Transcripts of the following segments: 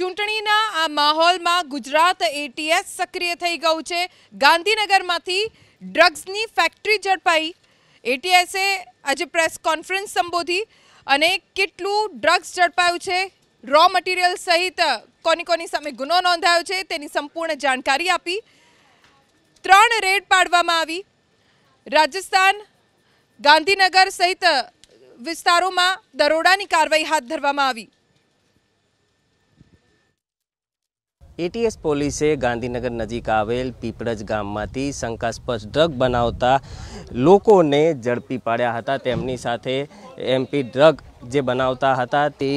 ચૂંટણીના આ માહોલમાં ગુજરાત એટીએસ સક્રિય થઈ ગયું છે ગાંધીનગરમાંથી ડ્રગ્સની ફેક્ટરી ઝડપાઈ એટીએસે આજે પ્રેસ કોન્ફરન્સ સંબોધી અને કેટલું ડ્રગ્સ ઝડપાયું છે રો મટીરિયલ સહિત કોની કોની સામે ગુનો નોંધાયો છે તેની સંપૂર્ણ જાણકારી આપી ત્રણ રેડ પાડવામાં આવી રાજસ્થાન ગાંધીનગર સહિત વિસ્તારોમાં દરોડાની કાર્યવાહી હાથ ધરવામાં આવી એટીએસ પોલીસે ગાંધીનગર નજીક આવેલ પીપળજ ગામમાંથી શંકાસ્પદ ડ્રગ બનાવતા લોકોને ઝડપી પાડ્યા હતા તેમની સાથે એમપી ડ્રગ જે બનાવતા હતા તે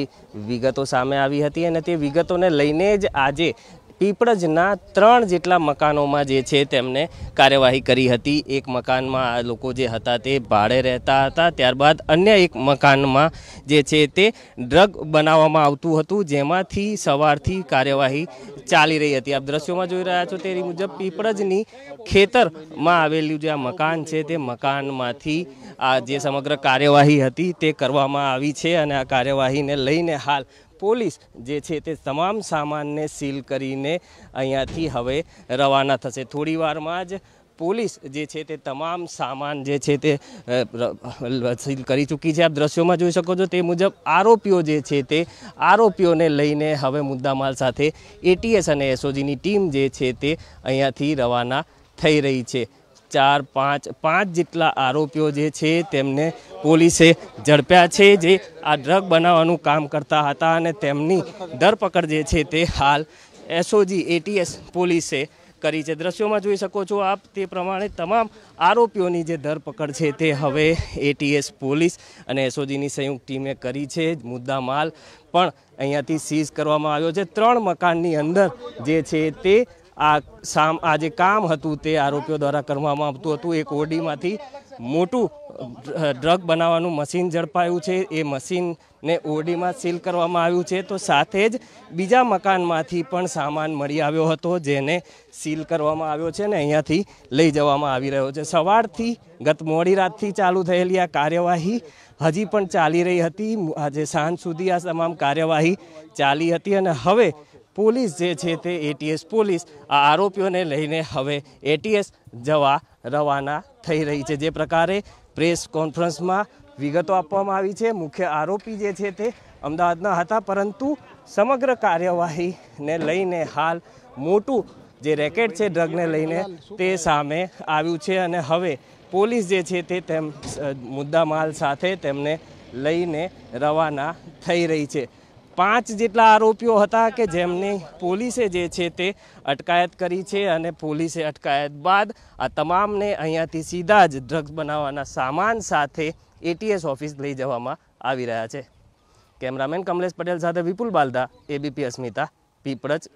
વિગતો સામે આવી હતી અને તે વિગતોને લઈને જ આજે પીપળજના ત્રણ જેટલા મકાનોમાં જે છે તેમને કાર્યવાહી કરી હતી એક મકાનમાં આ લોકો જે હતા તે ભાડે રહેતા હતા ત્યારબાદ અન્ય એક મકાનમાં જે છે તે ડ્રગ બનાવવામાં આવતું હતું જેમાંથી સવારથી કાર્યવાહી ચાલી રહી હતી આપ દ્રશ્યોમાં જોઈ રહ્યા છો તેની મુજબ પીપળજની ખેતરમાં આવેલું જે આ મકાન છે તે મકાનમાંથી આ જે સમગ્ર કાર્યવાહી હતી તે કરવામાં આવી છે અને આ કાર્યવાહીને લઈને હાલ પોલીસ જે છે તે તમામ સામાનને સીલ કરીને અહીંયાથી હવે રવાના થશે થોડી વારમાં જ પોલીસ જે છે તે તમામ સામાન જે છે તે સીલ કરી ચૂકી છે આપ દ્રશ્યોમાં જોઈ શકો છો તે મુજબ આરોપીઓ જે છે તે આરોપીઓને લઈને હવે મુદ્દામાલ સાથે એટીએસ અને એસઓજીની ટીમ જે છે તે અહીંયાથી રવાના થઈ રહી છે ચાર પાંચ પાંચ જેટલા આરોપીઓ જે છે તેમને પોલીસે ઝડપ્યા છે જે આ ડ્રગ બનાવવાનું કામ કરતા હતા અને તેમની ધરપકડ જે છે તે હાલ એસઓજી એટીએસ પોલીસે કરી છે દ્રશ્યોમાં જોઈ શકો છો આપ તે પ્રમાણે તમામ આરોપીઓની જે ધરપકડ છે તે હવે એટીએસ પોલીસ અને એસઓજીની સંયુક્ત ટીમે કરી છે મુદ્દા માલ પણ અહીંયાથી સીઝ કરવામાં આવ્યો છે ત્રણ મકાનની અંદર જે છે તે આ સામ આ જે કામ હતું તે આરોપીઓ દ્વારા કરવામાં આવતું હતું એક ઓડીમાંથી મોટું ડ્રગ બનાવવાનું મશીન ઝડપાયું છે એ મશીનને ઓરડીમાં સીલ કરવામાં આવ્યું છે તો સાથે જ બીજા મકાનમાંથી પણ સામાન મળી આવ્યો હતો જેને સીલ કરવામાં આવ્યો છે ને અહીંયાથી લઈ જવામાં આવી રહ્યો છે સવારથી ગત મોડી રાતથી ચાલુ થયેલી આ કાર્યવાહી હજી પણ ચાલી રહી હતી આજે સાંજ સુધી આ તમામ કાર્યવાહી ચાલી હતી અને હવે પોલીસ જે છે તે એટીએસ પોલીસ આ આરોપીઓને લઈને હવે એટીએસ જવા રવાના થઈ રહી છે જે પ્રકારે પ્રેસ કોન્ફરન્સમાં વિગતો આપવામાં આવી છે મુખ્ય આરોપી જે છે તે અમદાવાદના હતા પરંતુ સમગ્ર કાર્યવાહીને લઈને હાલ મોટું જે રેકેટ છે ડ્રગને લઈને તે સામે આવ્યું છે અને હવે પોલીસ જે છે તે તેમ મુદ્દામાલ સાથે તેમને લઈને રવાના થઈ રહી છે પાંચ જેટલા આરોપીઓ હતા કે જેમની પોલીસે જે છે તે અટકાયત કરી છે અને પોલીસે અટકાયત બાદ આ તમામને અહીંયાથી સીધા જ ડ્રગ્સ બનાવવાના સામાન સાથે એટીએસ ઓફિસ લઈ જવામાં આવી રહ્યા છે કેમેરામેન કમલેશ પટેલ સાથે વિપુલ બાલદા એબીપી અસ્મિતા પીપળજ